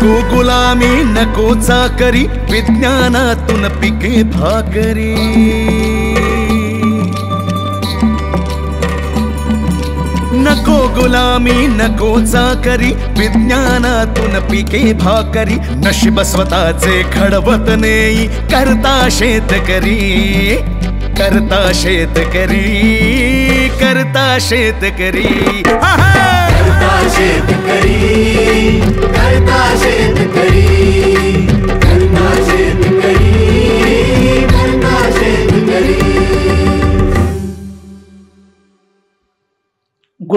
नको गुलामी नको चाकरी विज्ञानातून पिके भाकरी नको गुलामी नको चाकरी विज्ञानातून पिके भाकरी नशीब स्वतःचे खडवत नेई करता शेतकरी करता शेतकरी करता शेतकरी करता शेतकरी good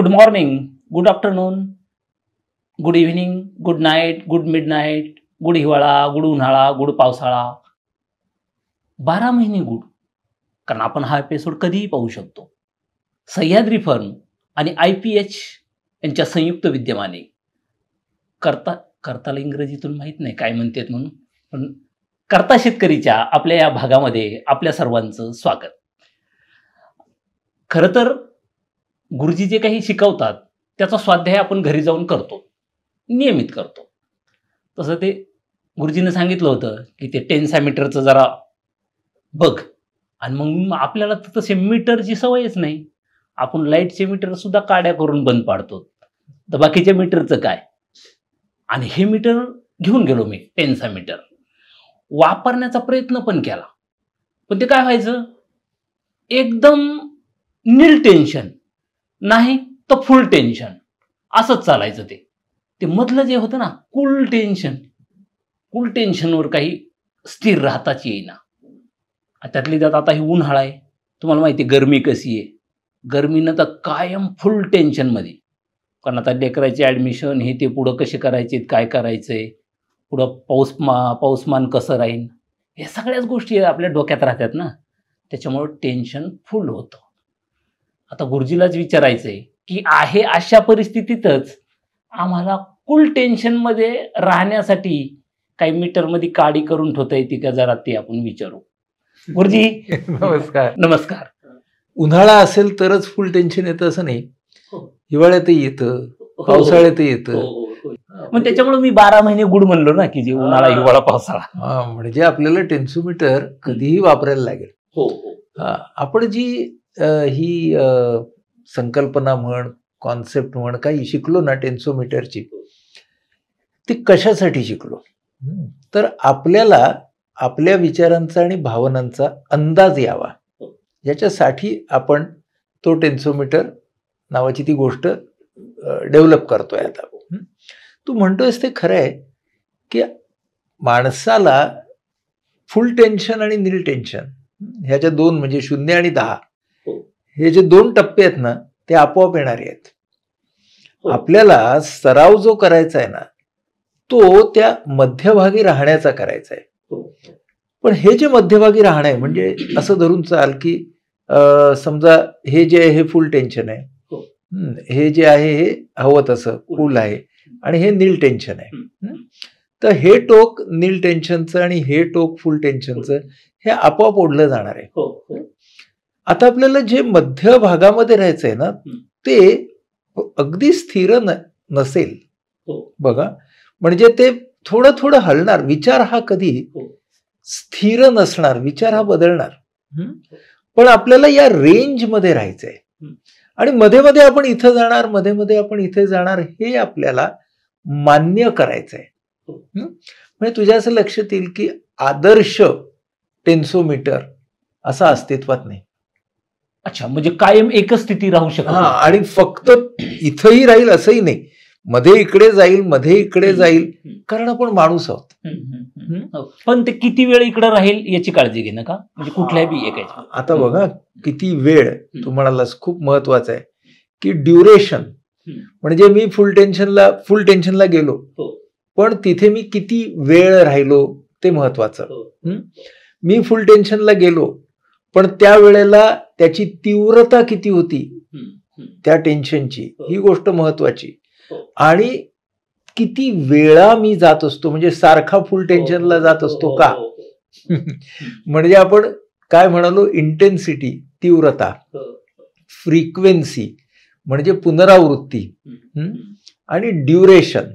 morning good afternoon good evening good night good midnight good हिवाळा गुड उन्हाळा गुड पावसाळा बारा महिने गुड कारण आपण हा एपिसोड कधीही पाहू शकतो सह्याद्री फर्म आणि आय पी एच यांच्या संयुक्त विद्यमाने करता करताला इंग्रजीतून माहीत नाही काय म्हणतात म्हणून पण करता शेतकरीच्या आपल्या या भागामध्ये आपल्या सर्वांचं स्वागत खरं तर गुरुजी जे काही शिकवतात त्याचा स्वाध्याय आपण घरी जाऊन करतो नियमित करतो तसं ते गुरुजीनं सांगितलं होतं की ते टेन्सामीटरचं जरा बघ आणि मग आपल्याला तर तसे मीटरची सवयच नाही आपण लाईटचे मीटर सुद्धा काड्या करून बंद पाडतो तर बाकीच्या मीटरचं काय आणि हे मीटर घेऊन गेलो मी टेनचा मीटर वापरण्याचा प्रयत्न पण केला पण ते काय व्हायचं एकदम नील टेन्शन नाही तर फुल टेन्शन असंच चालायचं ते ते मधलं जे होतं ना कुल टेन्शन कुल टेन्शनवर काही स्थिर राहताच येईना त्यातली जात आता ही उन्हाळा आहे तुम्हाला माहिती आहे गर्मी कशी आहे गर्मीनं तर कायम फुल टेन्शनमध्ये कारण आता लेकरायची ॲडमिशन हे ते पुढं कसे करायचे काय करायचं पुढं पाऊस मा पाऊसमान कसं राहील या सगळ्याच गोष्टी आपल्या डोक्यात राहतात ना त्याच्यामुळं टेन्शन फुल होतं आता गुरुजीलाच विचारायचं आहे की आहे अशा परिस्थितीतच आम्हाला कुल टेन्शनमध्ये राहण्यासाठी काही मीटरमध्ये काडी करून ठेवता येते का जरा ते आपण विचारू गुरुजी नमस्कार नमस्कार उन्हाळा असेल तरच फुल टेन्शन येतं असं नाही हिवाळ्यात येत पावसाळ्यात येतं हो, हो. हो, मग त्याच्यामुळे मी बारा महिने गुड म्हणलो ना की जे उन्हाळा हिवाळा पावसाळा म्हणजे आपल्याला टेन्सोमीटर कधीही वापरायला लागेल आपण जी ही संकल्पना म्हण कॉन्सेप्ट म्हण काही शिकलो ना टेन्सोमीटरची ती कशासाठी शिकलो तर आपल्याला आपल्या विचारांचा आणि भावनांचा अंदाज यावा याच्यासाठी आपण तो टेन्सोमीटर नावाची ती गोष्ट डेव्हलप करतोय आता तू म्हणतोयस ते खरं आहे की माणसाला फुल टेन्शन आणि निल टेन्शन ह्याच्या दोन म्हणजे शून्य आणि दहा हो. हे जे दोन टप्पे आहेत ना ते आपोआप येणारे आहेत हो. आपल्याला सराव जो करायचा आहे ना तो त्या मध्यभागी राहण्याचा करायचा आहे हो. पण हे जे मध्यभागी राहणं आहे म्हणजे असं धरून चाल की समजा हे जे आहे हे फुल टेन्शन आहे हे जे आहे हे हवं तसं कुल आहे आणि हे नील टेन्शन आहे तर हे टोक नील टेन्शनचं आणि हे टोक फुल टेन्शनचं हे आपोआप ओढलं जाणार आहे हो, हो. आता आपल्याला जे मध्य भागामध्ये राहायचं आहे ना ते अगदी स्थिर नसेल हो. बघा म्हणजे ते थोडं थोडं हलणार विचार हा कधी स्थिर नसणार विचार हा बदलणार पण आपल्याला या रेंज मध्ये आहे आणि मध्ये मध्ये आपण इथं जाणार मध्ये मध्ये आपण इथे जाणार हे आपल्याला मान्य करायचंय आहे हो. म्हणजे तुझ्या असं लक्षात येईल की आदर्श टेन्सोमीटर असा अस्तित्वात नाही अच्छा म्हणजे कायम एकच स्थिती राहू शकत आणि फक्त इथंही राहील असंही नाही मध्ये इकडे जाईल मध्ये इकडे जाईल कारण आपण माणूस आहोत हो. पण ते किती वेळ इकडे राहील याची काळजी घेणं का म्हणजे कुठल्याही एक आता बघा किती वेळ तू म्हणालास खूप महत्वाचं आहे की ड्युरेशन म्हणजे मी फुल टेन्शनला फुल टेन्शनला गेलो हो. पण तिथे मी किती वेळ राहिलो ते महत्वाचं हो. मी फुल टेन्शनला गेलो पण त्या वेळेला त्याची तीव्रता किती होती त्या टेन्शनची ही गोष्ट महत्वाची आणि किती वेळा मी जात असतो म्हणजे सारखा फुल टेन्शनला जात असतो का हो, हो, हो, म्हणजे आपण काय म्हणालो इंटेन्सिटी तीव्रता फ्रिक्वेन्सी म्हणजे पुनरावृत्ती आणि ड्युरेशन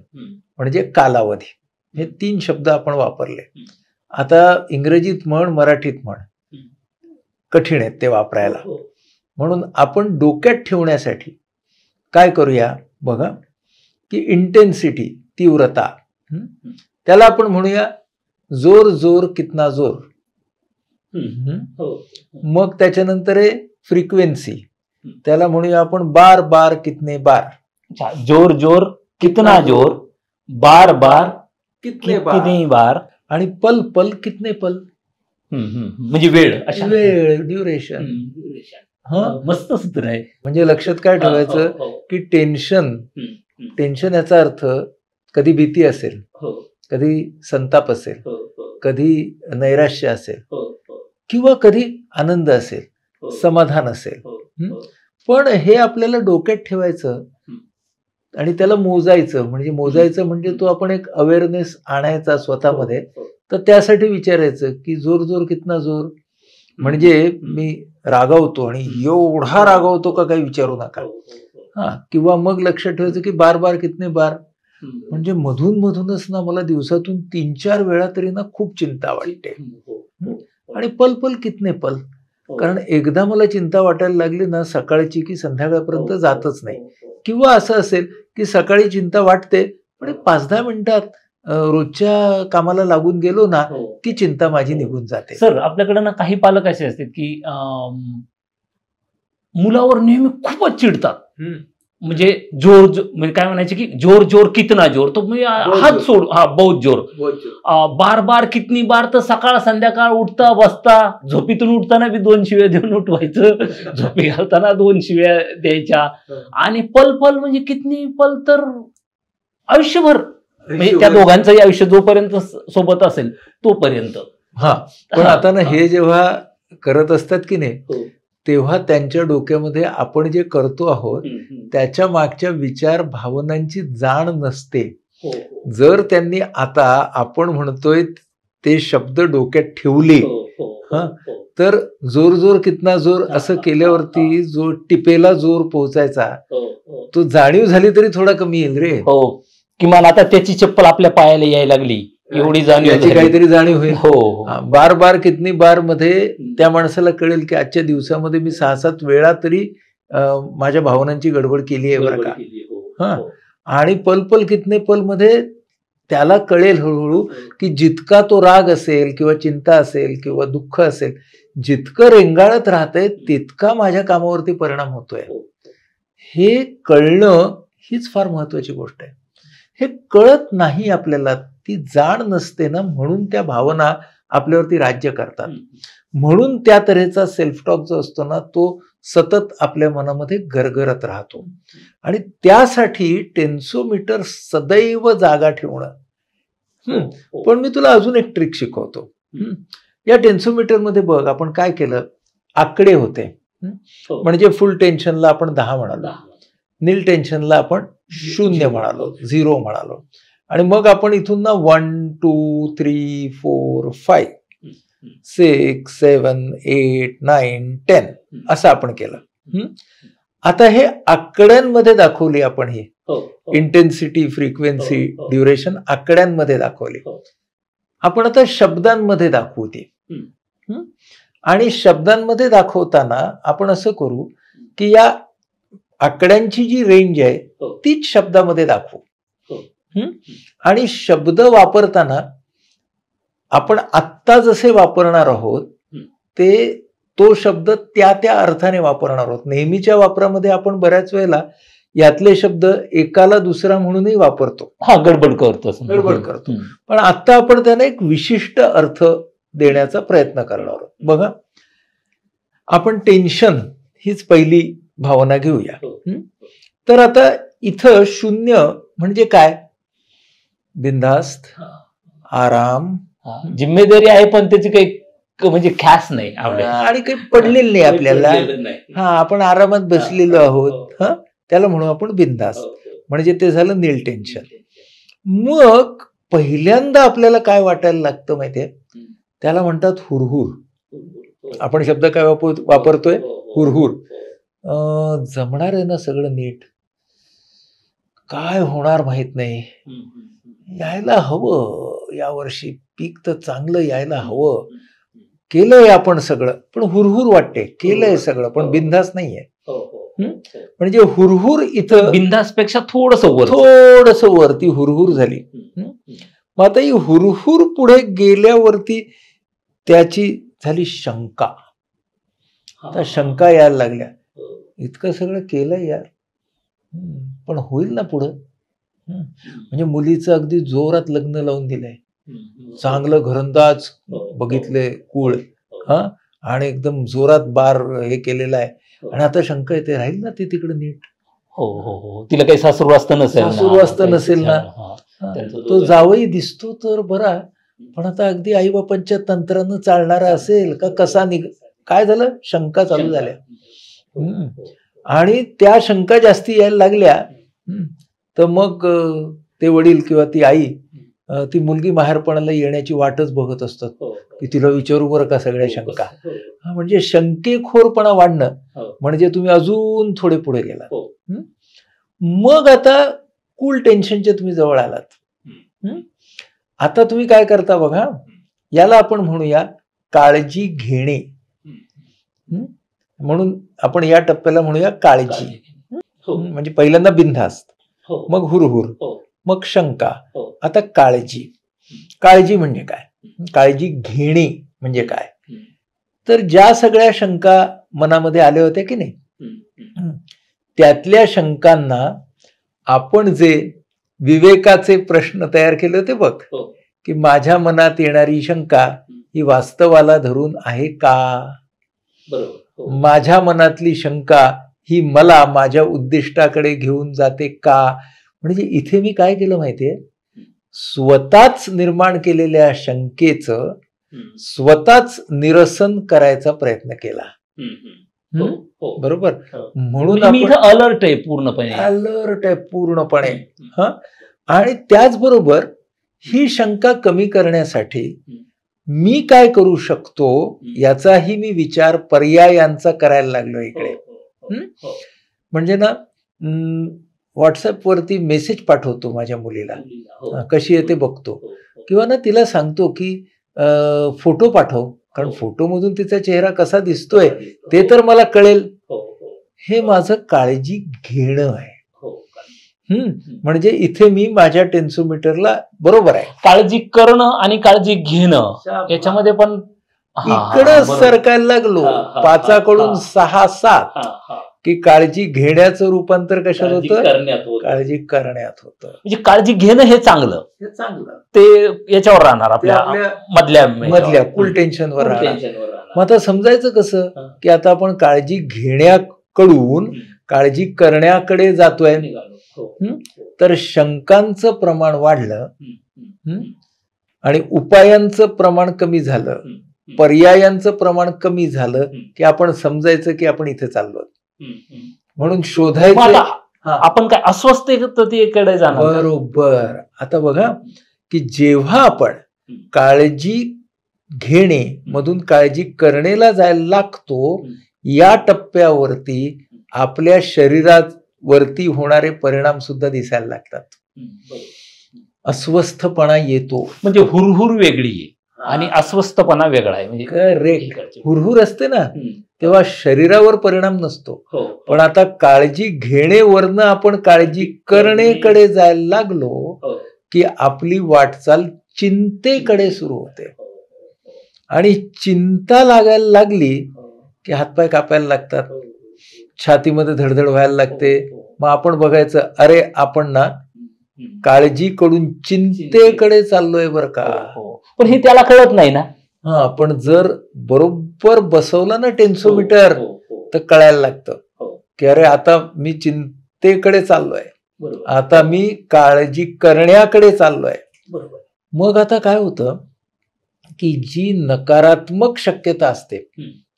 म्हणजे कालावधी हे तीन शब्द आपण वापरले आता इंग्रजीत म्हण मराठीत म्हण कठीण आहेत ते वापरायला म्हणून आपण डोक्यात ठेवण्यासाठी काय करूया बघा की इंटेन्सिटी तीव्रता त्याला आपण म्हणूया जोर जोर कितना जोर हो. मग त्याच्यानंतर आहे फ्रिक्वेन्सी त्याला म्हणूया आपण बार बार कितने बार जोर जोर कितना जोर बार बार कितने बार, बार आणि पल पल कितने पल म्हणजे वेळ वेळ ड्युरेशन हा हो, मस्त सूत्र आहे म्हणजे लक्षात काय हो, ठेवायचं की टेन्शन टेन्शन याचा अर्थ कधी भीती असेल हो. कधी संताप असेल हो, हो. कधी नैराश्य असेल किंवा कधी आनंद असेल समाधान असेल पण हे आपल्याला डोक्यात ठेवायचं आणि त्याला मोजायचं म्हणजे मोजायचं म्हणजे तो आपण एक अवेअरनेस आणायचा स्वतःमध्ये तर त्यासाठी विचारायचं की जोर जोर कितना जोर म्हणजे मी रागावतो आणि एवढा रागावतो का काही विचारू नका हा किंवा मग लक्षात ठेवायचं की बार बार कितने बार म्हणजे मधून मधूनच ना मला दिवसातून तीन चार वेळा तरी ना खूप चिंता वाटते हो. आणि पल पल कितने पल हो. कारण एकदा मला चिंता वाटायला लागली ना सकाळची की संध्याकाळपर्यंत हो, जातच नाही किंवा असं असेल की सकाळी चिंता वाटते पण पाच दहा मिनिटात रोजच्या कामाला लागून गेलो ना की चिंता माझी निघून जाते सर आपल्याकडे ना काही पालक असे असतात की मुलावर नेहमी खूपच चिडतात म्हणजे जोर म्हणजे काय म्हणायचे की जोर जोर कितना जोर तो म्हणजे हात सोड हा बहुत जोर बार बार कितनी बार तर सकाळ संध्याकाळ उठता बसता झोपीतून उठताना बी दोन शिव्या देऊन उठवायचं झोपी घालताना दोन शिव्या द्यायच्या आणि पल पल म्हणजे कितनी पल तर आयुष्यभर म्हणजे त्या दोघांचंही आयुष्य जोपर्यंत सोबत असेल तोपर्यंत हा पण आता ना हे जेव्हा करत असतात की नाही हो. तेव्हा त्यांच्या डोक्यामध्ये आपण जे करतो आहोत त्याच्या मागच्या विचार भावनांची जाण नसते हो, हो. जर त्यांनी आता आपण म्हणतोय ते शब्द डोक्यात ठेवले हो, तर जोर जोर कितना जोर असं केल्यावरती जो टिपेला जोर पोहोचायचा तो जाणीव झाली तरी थोडा कमी येईल रे हो किमान आता त्याची चप्पल आपल्या पायाला यायला लागली एवढी जाणीव काहीतरी जाणीव होईल हो बार बार कितनी बार मध्ये त्या माणसाला कळेल की आजच्या दिवसामध्ये मी सहा सात वेळा तरी माझ्या भावनांची गडबड केली आहे बरं का हो. हा हो. आणि पल पल कितने पल मध्ये त्याला कळेल हळूहळू हो. की जितका तो राग असेल किंवा चिंता असेल किंवा दुःख असेल जितकं रेंगाळत राहतंय तितका माझ्या कामावरती परिणाम होतोय हे कळणं हीच फार महत्वाची गोष्ट आहे हे कळत नाही आपल्याला ती जाण नसते ना म्हणून त्या भावना आपल्यावरती राज्य करतात म्हणून त्या तऱ्हेचा सेल्फ टॉक जो असतो ना तो सतत आपल्या मनामध्ये गरगरत राहतो आणि त्यासाठी टेन्सोमीटर सदैव जागा ठेवणं हो. पण मी तुला अजून एक ट्रिक शिकवतो या मध्ये बघ आपण काय केलं आकडे होते हो. म्हणजे फुल टेन्शनला आपण दहा म्हणालो नील टेन्शनला आपण शून्य म्हणालो झिरो म्हणालो आणि मग आपण इथून ना one two three four five six seven eight nine ten असं आपण केलं आता हे आकड्यांमध्ये दाखवली आपण ही इंटेन्सिटी फ्रिक्वेन्सी ड्युरेशन आकड्यांमध्ये दाखवली हो. आपण आता शब्दांमध्ये दाखवू ती आणि शब्दांमध्ये दाखवताना आपण असं करू की या आकड्यांची जी रेंज आहे हो. तीच शब्दामध्ये दाखवू आणि शब्द वापरताना आपण आत्ता जसे वापरणार आहोत ते तो शब्द त्या त्या अर्थाने वापरणार आहोत नेहमीच्या वापरामध्ये आपण बऱ्याच वेळेला यातले शब्द एकाला दुसरा म्हणूनही वापरतो हा गडबड करतो गडबड करतो पण आता आपण त्यांना एक विशिष्ट अर्थ देण्याचा प्रयत्न करणार आहोत बघा आपण टेन्शन हीच पहिली भावना घेऊया हो. तर आता इथं शून्य म्हणजे काय बिंदास्त आराम जिम्मेदारी आहे पण त्याची काही म्हणजे खास नाही आणि काही पडलेली नाही आपल्याला हा आपण आरामात बसलेलो आहोत हो. त्याला म्हणू आपण बिंदास हो, हो. म्हणजे ते झालं नील टेन्शन मग पहिल्यांदा आपल्याला काय वाटायला लागतं माहितीये त्याला म्हणतात हुरहुर आपण शब्द काय वापरतोय हुरहुर जमणार आहे ना सगळं नीट काय होणार माहित नाही यायला हवं यावर्षी पीक तर चांगलं यायला हवं केलंय आपण सगळं पण हुरहुर वाटते केलंय सगळं पण हो. बिंदास नाहीये म्हणजे हुरहुर इथं बिंधास पेक्षा थोडस थोडस वरती हुरहुर झाली मग आता ही हुरहुर पुढे गेल्यावरती त्याची झाली शंका आता शंका यायला लागल्या इतकं सगळं केलंय यार पण होईल ना पुढं म्हणजे मुलीचं अगदी जोरात लग्न लावून दिलंय चांगलं घरंदाज हो, हो. बघितले कुळ हा हो. आणि एकदम जोरात बार हे केलेलं आहे आणि आता शंका येते राहील ना ती तिकडे नीट हो हो हो तिला काही सासरू असतं नसेल सासरू असतं नसेल ना तो जावई दिसतो तर बरा पण आता अगदी आई बापांच्या तंत्रानं चालणार असेल का कसा निघ काय झालं शंका चालू झाल्या आणि त्या शंका जास्ती यायला लागल्या तर मग ते वडील किंवा ती आई ती मुलगी बाहेरपणाला येण्याची वाटच बघत असतात हो. की तिला विचारू बरं का सगळ्या हो, शंका हो. म्हणजे शंकेखोरपणा वाढणं म्हणजे तुम्ही अजून थोडे पुढे गेला मग आता कुल टेन्शनच्या तुम्ही जवळ आलात आता तुम्ही काय करता बघा याला आपण म्हणूया काळजी घेणे म्हणून आपण या टप्प्याला म्हणूया काळजी म्हणजे पहिल्यांदा बिनधास्त हो. मग हुरहुर हो. मग शंका हो. आता काळजी काळजी म्हणजे काय काळजी घेणे म्हणजे काय तर ज्या सगळ्या शंका मनामध्ये आल्या होत्या की नाही त्यातल्या शंकांना आपण जे विवेकाचे प्रश्न तयार केले होते बघ की माझ्या मनात येणारी शंका ही वास्तवाला धरून आहे का बरोबर माझ्या मनातली शंका ही मला माझ्या उद्दिष्टाकडे घेऊन जाते का म्हणजे इथे मी काय केलं माहितीये स्वतःच निर्माण केलेल्या शंकेच स्वतःच निरसन करायचा प्रयत्न केला हो, हो. बरोबर हो. म्हणून अलर्ट आहे पूर्णपणे अलर्ट आहे पूर्णपणे हा आणि त्याचबरोबर ही शंका कमी करण्यासाठी मी काय करू शकतो याचाही मी विचार पर्यायांचा करायला लागलो इकडे हो, हो. म्हणजे ना व्हॉट्सअपवरती मेसेज पाठवतो माझ्या मुलीला हो. कशी येते बघतो किंवा ना तिला सांगतो की फोटो पाठव कारण फोटोमधून तिचा चेहरा कसा दिसतोय ते तर मला कळेल हे माझं काळजी घेणं आहे म्हणजे इथे मी माझ्या टेन्सोमीटरला बरोबर आहे काळजी करणं आणि काळजी घेणं याच्यामध्ये पण इकडं सरकायला लागलो पाचाकडून सहा सात की काळजी घेण्याचं रूपांतर कशात होतं काळजी करण्यात होतं म्हणजे काळजी घेणं हे चांगलं चांगलं ते याच्यावर राहणार आपल्या मधल्या मधल्या कुल टेन्शनवर राहणार मग आता समजायचं कसं की आता आपण काळजी घेण्याकडून काळजी करण्याकडे जातोय हो. हो. तर शंकांचं प्रमाण वाढलं आणि उपायांचं प्रमाण कमी झालं पर्यायांचं प्रमाण कमी झालं की आपण समजायचं की आपण इथे चाललो म्हणून शोधायचं आपण काय अस्वस्थ बरोबर आता बघा की जेव्हा आपण काळजी घेणे मधून काळजी करणेला जायला लागतो या टप्प्यावरती आपल्या शरीरावरती होणारे परिणाम सुद्धा दिसायला लागतात अस्वस्थपणा येतो म्हणजे हुरहुर वेगळी आणि अस्वस्थपणा वेगळा आहे म्हणजे हुरहुर असते ना तेव्हा शरीरावर परिणाम नसतो हो. पण आता काळजी घेणे घेणेवरनं आपण काळजी करणेकडे जायला लागलो हो. की आपली वाटचाल चिंतेकडे सुरू होते हो, आणि चिंता लागायला लागली की हातपाय कापायला लागतात छातीमध्ये धडधड व्हायला लागते मग आपण बघायचं अरे आपण ना काळजीकडून चिंतेकडे चाललोय बरं का हो, हो. पण हे त्याला कळत नाही ना हा पण जर बरोबर बसवलं ना टेन्सोमीटर हो, तर कळायला लागतं की अरे आता मी चिंतेकडे चाललोय आता मी काळजी करण्याकडे चाललोय मग आता काय होतं की जी नकारात्मक शक्यता असते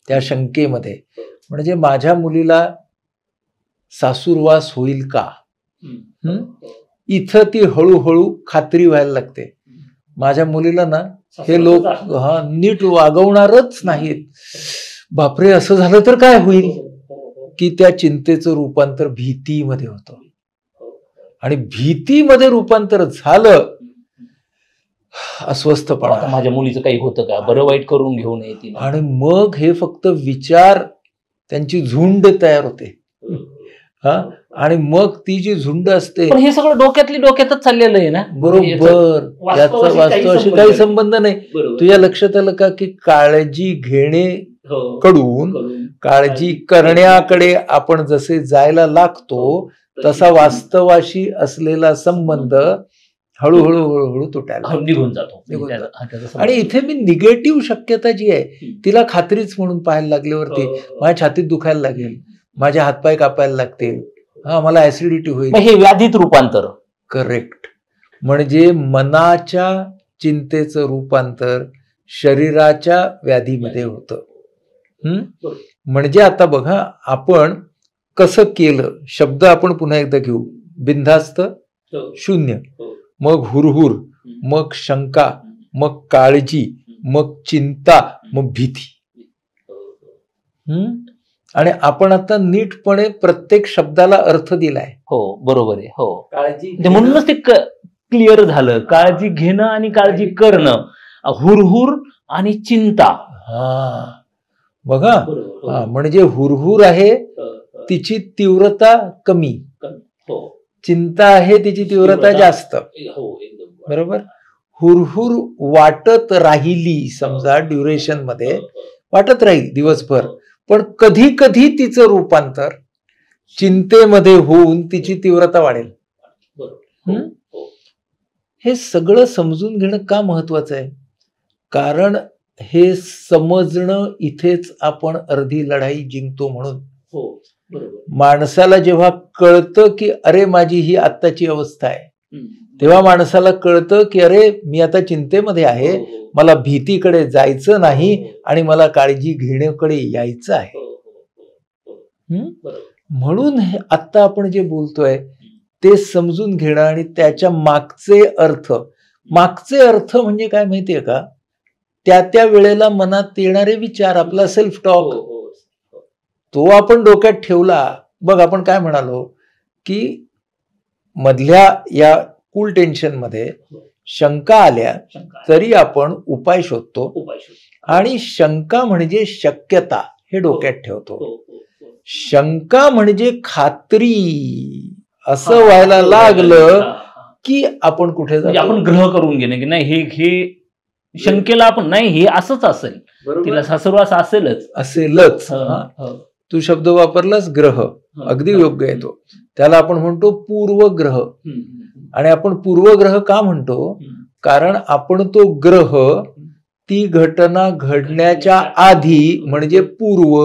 त्या शंकेमध्ये म्हणजे माझ्या मुलीला सासुरवास होईल का इथं ती हळूहळू खात्री व्हायला लागते माझ्या मुलीला ना हे लोक हा नीट वागवणारच नाहीत बापरे असं झालं तर काय होईल हो, हो, हो. की त्या चिंतेचं रूपांतर भीतीमध्ये होतं आणि भीतीमध्ये रूपांतर झालं अस्वस्थपणा माझ्या मुलीचं काही होतं का बरं वाईट करून घेऊन येतील आणि मग हे फक्त विचार त्यांची झुंड तयार होते आणि मग ती जी झुंड असते हे सगळं डोक्यातली डोक्यातच चाललेलं आहे ना बरोबर याचा वास्तवाशी काही संबंध नाही तुझ्या लक्षात आलं का की काळजी घेणे हो. कडून काळजी करण्याकडे आपण जसे जायला लागतो हो. तसा वास्तवाशी असलेला संबंध हो. हळूहळू हळूहळू तुटायला निघून जातो आणि इथे मी निगेटिव्ह शक्यता जी आहे तिला खात्रीच म्हणून पाहायला लागल्यावरती माझ्या छातीत दुखायला लागेल माझे हातपाय कापायला लागतील हा मला ऍसिडिटी होईल हे व्याधीत रूपांतर करेक्ट म्हणजे मनाच्या चिंतेचं रूपांतर शरीराच्या व्याधीमध्ये होतं म्हणजे आता बघा आपण कसं केलं शब्द आपण पुन्हा एकदा घेऊ बिंधास्त हो. शून्य हो. मग हुरहुर मग शंका मग काळजी मग चिंता मग भीती हो, आणि आपण आता नीटपणे प्रत्येक शब्दाला अर्थ दिलाय हो बरोबर आहे हो काळजी म्हणजे म्हणूनच ते क्लिअर झालं काळजी घेणं आणि काळजी करणं हुरहुर आणि चिंता हा बघा म्हणजे हुरहुर आहे तिची तीव्रता कमी हो. चिंता आहे तिची तीव्रता जास्त हो, बरोबर हुरहुर वाटत राहिली समजा ड्युरेशन मध्ये वाटत राहील दिवसभर पण कधी कधी तिचं रूपांतर चिंतेमध्ये होऊन तिची तीव्रता वाढेल हो. हे सगळं समजून घेणं का महत्वाचं आहे कारण हे समजणं इथेच आपण अर्धी लढाई जिंकतो म्हणून हो, माणसाला जेव्हा कळतं की अरे माझी ही आत्ताची अवस्था आहे तेव्हा माणसाला कळतं की अरे मी आता चिंतेमध्ये आहे हो, हो. मला भीतीकडे जायचं नाही हो, आणि मला काळजी घेण्याकडे यायचं आहे म्हणून आत्ता आपण जे बोलतोय ते समजून घेणं आणि त्याच्या मागचे अर्थ मागचे अर्थ म्हणजे काय माहितीये का त्या त्या वेळेला मनात येणारे विचार आपला सेल्फ टॉक तो आपण डोक्यात ठेवला बघ आपण काय म्हणालो की मधल्या या कुल मध्ये हो. शंका आल्या तरी आपण उपाय शोधतो आणि शंका म्हणजे शक्यता हे हो. डोक्यात ठेवतो हो, शंका म्हणजे खात्री असं व्हायला लागलं की आपण कुठे जाऊ म्हणजे आपण ग्रह करून घेणे की नाही हे हे शंकेला आपण नाही हे असंच असेल तिला ससुरवास असेलच असेलच तू शब्द वापरलास ग्रह अगदी योग्य येतो त्याला आपण म्हणतो पूर्वग्रह आणि आपण पूर्वग्रह का म्हणतो कारण आपण तो ग्रह ती घटना घडण्याच्या आधी म्हणजे पूर्व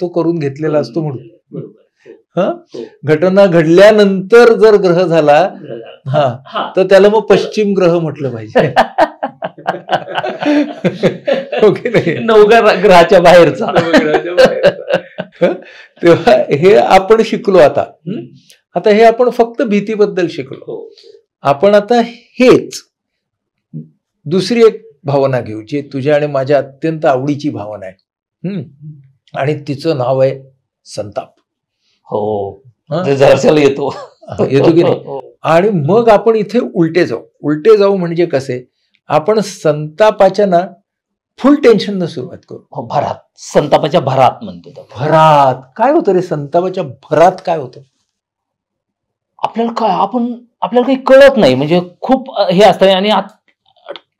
तो करून घेतलेला असतो म्हणून घटना घडल्यानंतर जर ग्रह झाला हा तर त्याला मग पश्चिम ग्रह म्हटलं पाहिजे ओके हो नवग्या ग्रहाच्या बाहेरचा तेव्हा हे आपण शिकलो आता आता हे आपण फक्त भीतीबद्दल शिकलो हो. आपण आता हेच दुसरी एक भावना घेऊ जी तुझ्या आणि माझ्या अत्यंत आवडीची भावना आहे आणि तिचं नाव आहे संताप हो म्हणजे येतो येतो की नाही हो. आणि मग आपण इथे उलटे जाऊ उलटे जाऊ म्हणजे कसे आपण संतापाच्या ना फुल टेन्शन न सुरुवात करू हो, भरात संतापाच्या भरात म्हणतो भरात काय होतं रे संतापाच्या भरात काय होतं आपल्याला काय आपण आपल्याला काही कळत नाही म्हणजे खूप हे असतं आणि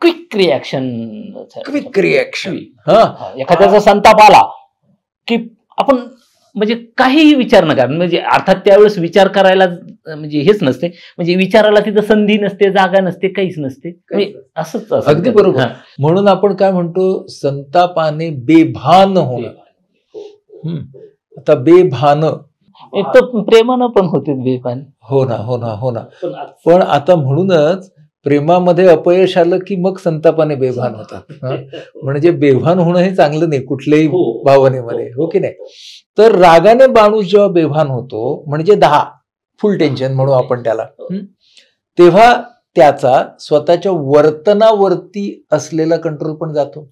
क्विक रिॲक्शन क्विक रिॲक्शन एखाद्याचा संताप आला की आपण म्हणजे काहीही विचार नका म्हणजे अर्थात त्यावेळेस विचार करायला म्हणजे हेच नसते म्हणजे विचाराला तिथं संधी नसते जागा नसते काहीच नसते म्हणजे असंच अगदी बरोबर म्हणून आपण काय म्हणतो संतापाने बेभान होणं आता बेभान तर प्रेमानं पण होते बेपान हो ना हो ना हो ना पण आता म्हणूनच प्रेमामध्ये अपयश आलं की मग संतापाने बेभान होतात म्हणजे बेभान होणं हे चांगलं नाही कुठल्याही हो. भावनेमध्ये हो, हो, हो की नाही तर रागाने माणूस जेव्हा बेभान होतो म्हणजे दहा फुल टेन्शन म्हणू आपण त्याला तेव्हा त्याचा स्वतःच्या वर्तनावरती असलेला कंट्रोल पण जातो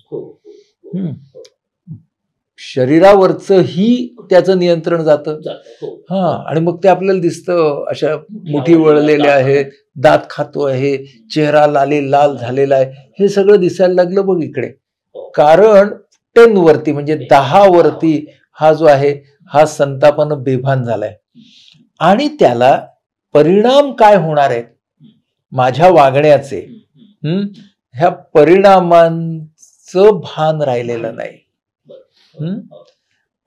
ही त्याचं नियंत्रण जातं हो. हा आणि मग ते आपल्याला दिसतं अशा मुठी वळलेल्या आहेत दात खातो आहे चेहरा लाली लाल झालेला आहे हे सगळं दिसायला लागलं बघ इकडे हो. कारण टेन वरती म्हणजे दहा वरती हा जो आहे हा संतापन बेभान झालाय आणि त्याला परिणाम काय होणार आहेत माझ्या वागण्याचे ह्या परिणामांचं भान राहिलेलं नाही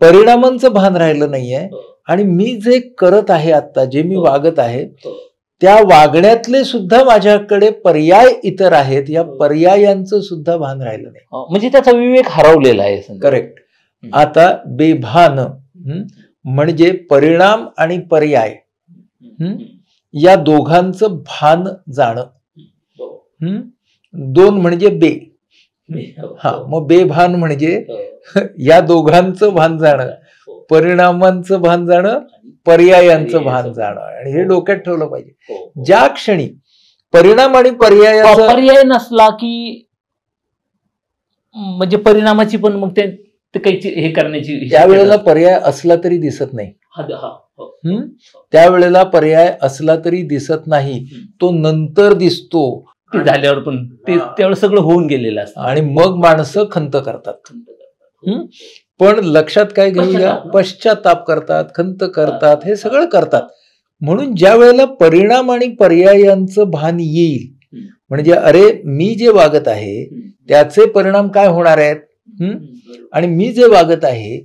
परिणामांचं भान राहिलं नाहीये हो. आणि मी जे करत आहे आता जे मी हो. वागत आहे हो. त्या वागण्यातले सुद्धा माझ्याकडे पर्याय इतर आहेत या पर्यायांचं सुद्धा भान राहिलं नाही म्हणजे त्याचा विवेक हरवलेला आहे करेक्ट आता बेभान म्हणजे परिणाम आणि पर्याय या दोघांचं भान जाणं दोन म्हणजे बे हो. हा मग बेभान म्हणजे हो. या दोघांचं भान जाणं हो. परिणामांचं भान जाणं पर्यायांचं भान जाणं आणि हे डोक्यात ठेवलं पाहिजे ज्या क्षणी परिणाम आणि पर्याय पर्याय नसला की म्हणजे परिणामाची पण मग ते काही हे करण्याची वेळेला पर्याय असला तरी दिसत नाही त्यावेळेला पर्याय असला तरी दिसत नाही तो नंतर दिसतो ते झाल्यावर पण ते त्यावेळेस सगळं होऊन गेलेलं असतं आणि मग माणसं खंत करतात पण लक्षात काय घेऊया पश्चाताप करतात खंत करतात हे सगळं करतात म्हणून ज्या वेळेला परिणाम आणि पर्यायांचं भान येईल म्हणजे अरे मी जे वागत आहे त्याचे परिणाम काय होणार आहेत आणि मी जे वागत आहे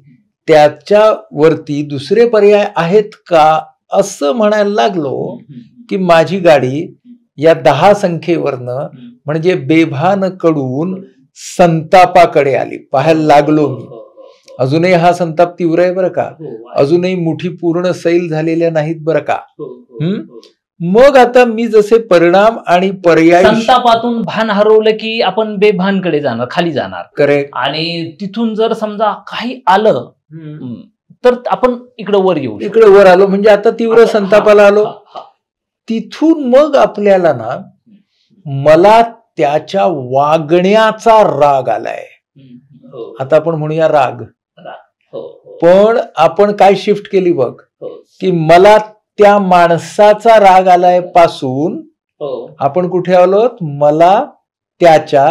त्याच्यावरती दुसरे पर्याय आहेत का असं म्हणायला लागलो की माझी गाडी या दहा संख्येवरनं म्हणजे बेभान कडून संतापाकडे आली पाहायला लागलो मी हो, हो, हो, अजूनही हा संताप तीव्र आहे बरं का अजूनही मुठी पूर्ण सैल झालेल्या नाहीत बरं का मग आता मी जसे परिणाम आणि पर्याय संतापातून भान हरवलं की आपण बेभानकडे जाणार खाली जाणार करेक्ट आणि तिथून जर समजा काही आलं तर आपण इकडे वर येऊ इकडे वर आलो म्हणजे आता तीव्र संतापाला आलो तिथून मग आपल्याला ना मला त्याच्या वागण्याचा राग आलाय हो. आता आपण म्हणूया राग हो, हो. पण आपण काय शिफ्ट केली बघ की मला त्या माणसाचा राग आलाय पासून आपण कुठे आलो मला त्याच्या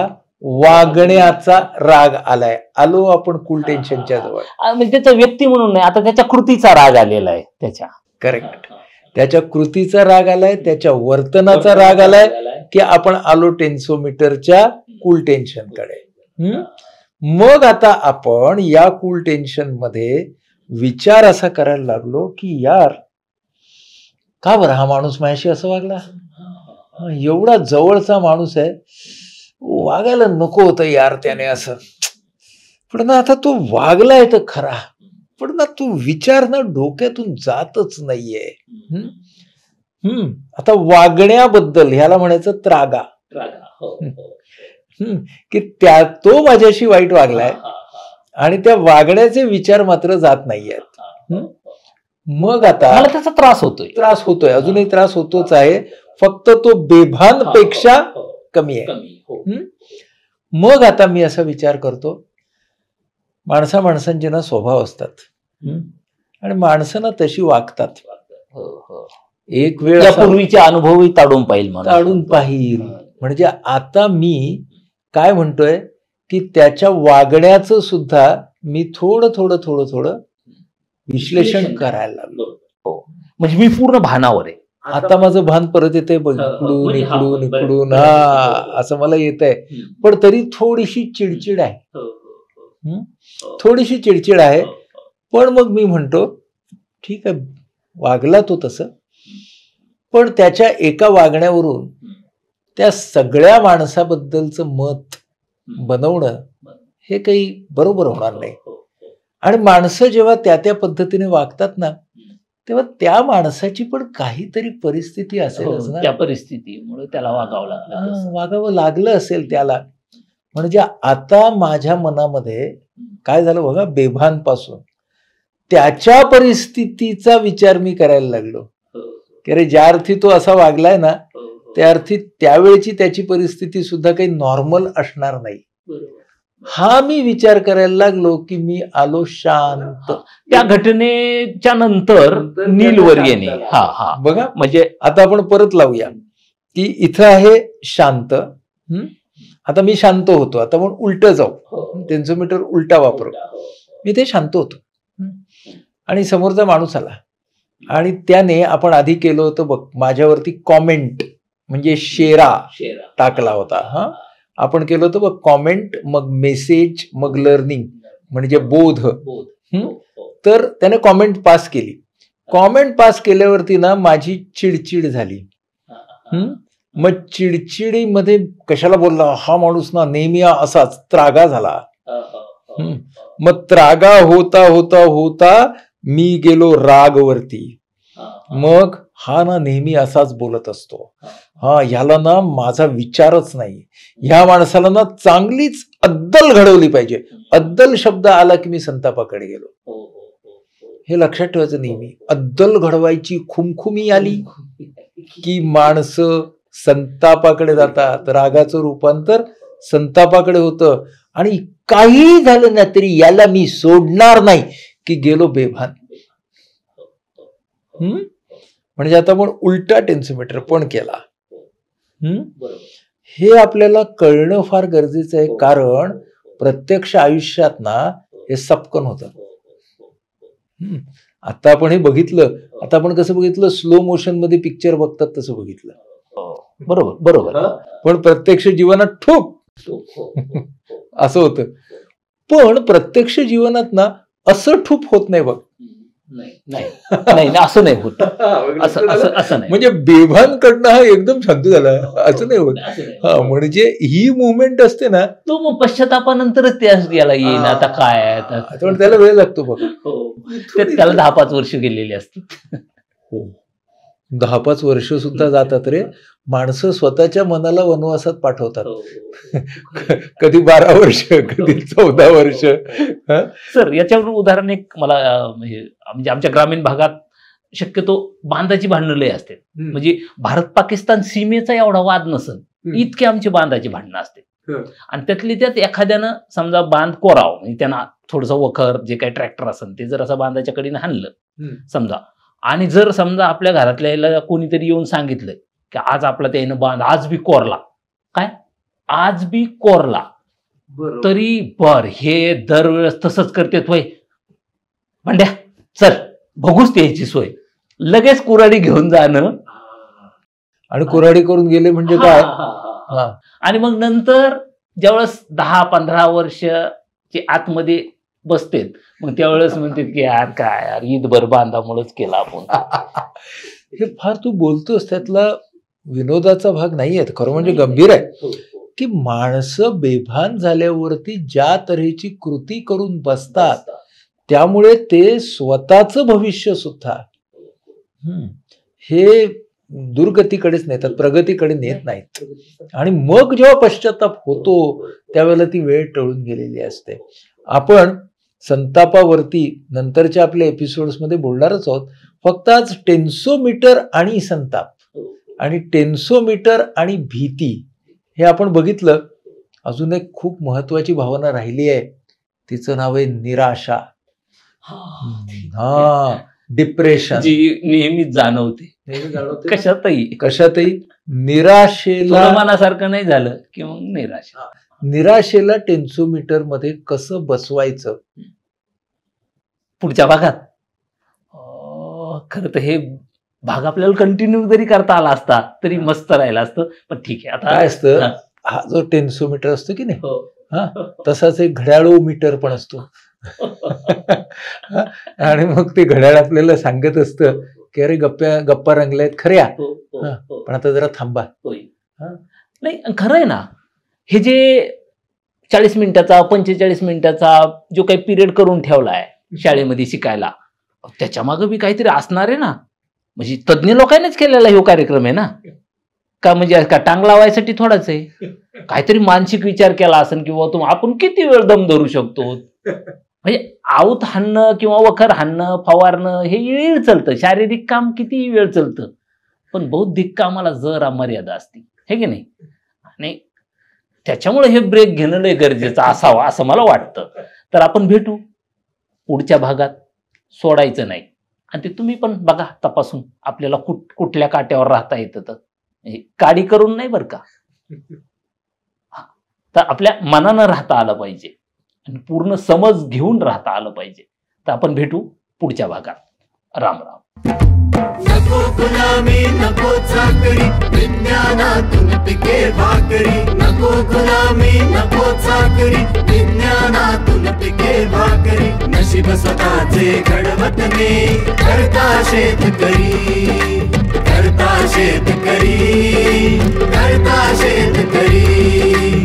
वागण्याचा राग आलाय आलो आपण कुल टेन्शनच्या जवळ म्हणजे त्याच्या व्यक्ती म्हणून नाही आता त्याच्या कृतीचा राग आलेला आहे त्याच्या करेक्ट त्याच्या कृतीचा राग आलाय त्याच्या वर्तनाचा राग आलाय की आपण आलो टेन्सोमीटरच्या कुल हम्म मग आता आपण या कुल टेन्शन मध्ये विचार असा करायला लागलो की यार का बरं हा माणूस माझ्याशी असं वागला एवढा जवळचा माणूस आहे वागायला नको होतं यार त्याने असं पण ना आता तो वागलाय तर खरा पण ना तू विचार ना डोक्यातून जातच नाहीये हम्म आता वागण्याबद्दल ह्याला म्हणायचं त्रागा हो, हो. की त्या तो माझ्याशी वाईट वागलाय आणि त्या वागण्याचे विचार मात्र जात नाहीयेत हो, मग आता मला त्याचा त्रास होतोय त्रास होतोय अजूनही त्रास होतोच आहे फक्त तो बेभान पेक्षा कमी आहे मग आता मी असा विचार करतो माणसा माणसांचे ना स्वभाव असतात आणि माणसं ना तशी वागतात हो, हो. एक वेळ पूर्वीचे अनुभवही ताडून पाहिल ताडून पाहिल म्हणजे आता मी काय म्हणतोय की त्याच्या वागण्याचं सुद्धा मी थोडं थोडं थोडं थोडं विश्लेषण करायला लागलो हो. म्हणजे मी पूर्ण भानावर आहे आता माझं भान परत येते बघ इकडून म्हणजे इकडून इकडून हा असं मला येत आहे पण तरी थोडीशी चिडचिड आहे हो. थोडीशी चिडचिड आहे हो, हो. पण मग मी म्हणतो ठीक आहे वागला तो तसं पण त्याच्या एका वागण्यावरून त्या सगळ्या माणसाबद्दलचं मत बनवणं हे काही बरोबर होणार नाही आणि माणसं जेव्हा त्या त्या पद्धतीने वागतात ना तेव्हा त्या माणसाची पण काहीतरी परिस्थिती असेल त्या परिस्थितीमुळे त्याला वागावं लागलं वागावं लागलं असेल त्याला म्हणजे आता माझ्या मनामध्ये काय झालं बघा बेभानपासून त्याच्या परिस्थितीचा विचार मी करायला लागलो हो, हो. की अरे ज्या अर्थी तो असा वागलाय ना हो, त्या अर्थी त्यावेळची त्याची परिस्थिती सुद्धा काही नॉर्मल असणार नाही हा मी विचार करायला लागलो की मी आलो शांत त्या घटनेच्या नंतर नीलवर येणे हा हा बघा म्हणजे आता आपण परत लावूया की इथं आहे शांत आता मी शांत होतो आता म्हणून उलट जाऊ टेन्सोमीटर हो. उलटा वापरू हो, हो. मी ते शांत होतो आणि समोरचा माणूस आला आणि त्याने आपण आधी केलं होतं बघ माझ्यावरती कॉमेंट म्हणजे शेरा टाकला होता हा आपण केलं होतं बघ कॉमेंट मग मेसेज मग लर्निंग म्हणजे बोध तर त्याने कॉमेंट पास केली कॉमेंट पास केल्यावरती ना माझी चिडचिड झाली मग चिडचिडीमध्ये कशाला बोलला हा माणूस ना नेहमी असाच त्रागा झाला मग त्रागा होता होता होता मी गेलो राग वरती मग हा ना नेहमी असाच बोलत असतो हा ह्याला ना माझा विचारच नाही ह्या माणसाला ना चांगलीच अद्दल घडवली पाहिजे अद्दल शब्द आला की मी संतापाकडे गेलो हो, हो, हो, हे लक्षात ठेवायचं नेहमी अद्दल घडवायची खुमखुमी आली की माणसं संतापाकडे जातात रागाचं रूपांतर संतापाकडे होतं आणि काही झालं ना तरी याला मी सोडणार नाही की गेलो बेभान हम्म म्हणजे आता आपण उलटा टेन्सिमीटर पण केला हम्म हे आपल्याला कळणं फार गरजेचं आहे कारण प्रत्यक्ष आयुष्यात ना हे सपकन होत आता आपण हे बघितलं आता आपण कसं बघितलं स्लो मोशन मध्ये पिक्चर बघतात तसं बघितलं बरोबर बरोबर पण प्रत्यक्ष जीवनात ठोक असं होत पण प्रत्यक्ष जीवनात ना असं ठूप होत नाही बघ नाही असं नाही होत असं असं नाही म्हणजे बेभानकडनं हा एकदम शांत झाला असं नाही होत म्हणजे ही मुवमेंट असते ना तो मग पश्चातापानंतरच त्यास याला येईल आता काय आता त्याला वेळ लागतो बघ हो. त्याला दहा पाच वर्ष गेलेली असते हो दहा पाच वर्ष सुद्धा जातात रे माणसं स्वतःच्या मनाला वनवासात पाठवतात हो. कधी बारा वर्ष कधी हो. चौदा वर्ष हो. सर याच्यावर उदाहरण एक मला म्हणजे आमच्या ग्रामीण भागात शक्यतो बांधाची भांडणं लय असते म्हणजे भारत पाकिस्तान सीमेचा एवढा वाद नसन इतके आमची बांधाची भांडणं असते आणि त्यातली त्यात एखाद्यानं समजा बांध कोराव म्हणजे त्यांना थोडस वखर जे काही ट्रॅक्टर असेल ते जर असं बांधाच्या कडीनं हाणलं समजा आणि जर समजा आपल्या घरातल्या कोणीतरी येऊन सांगितलं की आज आपला त्यानं बांध आज बी कोरला काय आज बी कोरला तरी बर हे दरवेळेस तसंच करते होय भांड्या चल बघूच त्याची सोय लगेच कुराडी घेऊन जाणं आणि कुराडी करून गेले म्हणजे काय आणि मग नंतर ज्यावेळेस दहा पंधरा वर्ष आतमध्ये बसतेत मग त्यावेळेस म्हणतात की यार काय यार ईद बर बांधामुळेच केला आपण हे फार तू बोलतोस त्यातला विनोदाचा भाग नाही खरं म्हणजे गंभीर आहे हो, हो. की माणसं बेभान झाल्यावरती ज्या तऱ्हेची कृती करून बसतात त्यामुळे ते स्वतःचं भविष्य सुद्धा हे दुर्गतीकडेच नेतात प्रगतीकडे नेत नाहीत आणि मग जेव्हा पश्चाताप होतो त्यावेळेला ती वेळ टळून गेलेली असते आपण संतापावरती नंतरच्या आपल्या एपिसोड्समध्ये बोलणारच आहोत फक्त आज टेन्सोमीटर आणि संताप आणि टेन्सोमीटर आणि भीती हे आपण बघितलं अजून एक खूप महत्वाची भावना राहिली आहे तिचं नाव आहे निराशा हा डिप्रेशन नेहमी जाणवते कशातही कशातही निराशेला मनासारखं नाही झालं की मग निराशा निराशेला टेन्सोमीटर मध्ये कसं बसवायचं पुढच्या भागात खरं तर हे भाग आपल्याला कंटिन्यू जरी करता आला असता तरी मस्त राहिला असतं पण ठीक आहे आता काय असतं हा जो मीटर असतो की नाही हो. हा तसाच एक घड्याळू मीटर पण असतो आणि मग ते घड्याळ आपल्याला सांगत असतं की अरे गप्प्या गप्पा रंगल्या आहेत खऱ्या हो, हो, पण आता जरा थांबा नाही खरं आहे ना हे जे चाळीस मिनिटाचा पंचेचाळीस मिनिटाचा जो काही पिरियड करून ठेवला आहे शाळेमध्ये शिकायला त्याच्या मागे बी काहीतरी असणार आहे ना म्हणजे तज्ज्ञ लोकांनीच केलेला हा कार्यक्रम आहे ना का म्हणजे का टांग लावायसाठी थोडाच आहे काहीतरी मानसिक विचार केला असेल किंवा तुम्ही आपण किती वेळ दम धरू शकतो म्हणजे आऊत हाणणं किंवा वखर हाणणं फवारणं हे वेळ चालतं शारीरिक काम किती वेळ चालतं पण बौद्धिक कामाला जरा मर्यादा असते हे की नाही आणि त्याच्यामुळे हे ब्रेक घेणं लय गरजेचं असावं असं मला वाटतं तर आपण भेटू पुढच्या भागात सोडायचं नाही आणि ते तुम्ही पण बघा तपासून आपल्याला कुठ कुठल्या काट्यावर राहता येतं तर म्हणजे काडी करून नाही बरं का तर आपल्या मनानं राहता आलं पाहिजे आणि पूर्ण समज घेऊन राहता आलं पाहिजे तर आपण भेटू पुढच्या भागात राम राम नको गुलामी नको चाकरी विज्ञानातून पिके भाकरी नको गुलामी नको चाकरी विज्ञानातून पिके भाकरी नशीब स्वतःचे घडवत मी करता करी करता शेतकरी करता शेत करी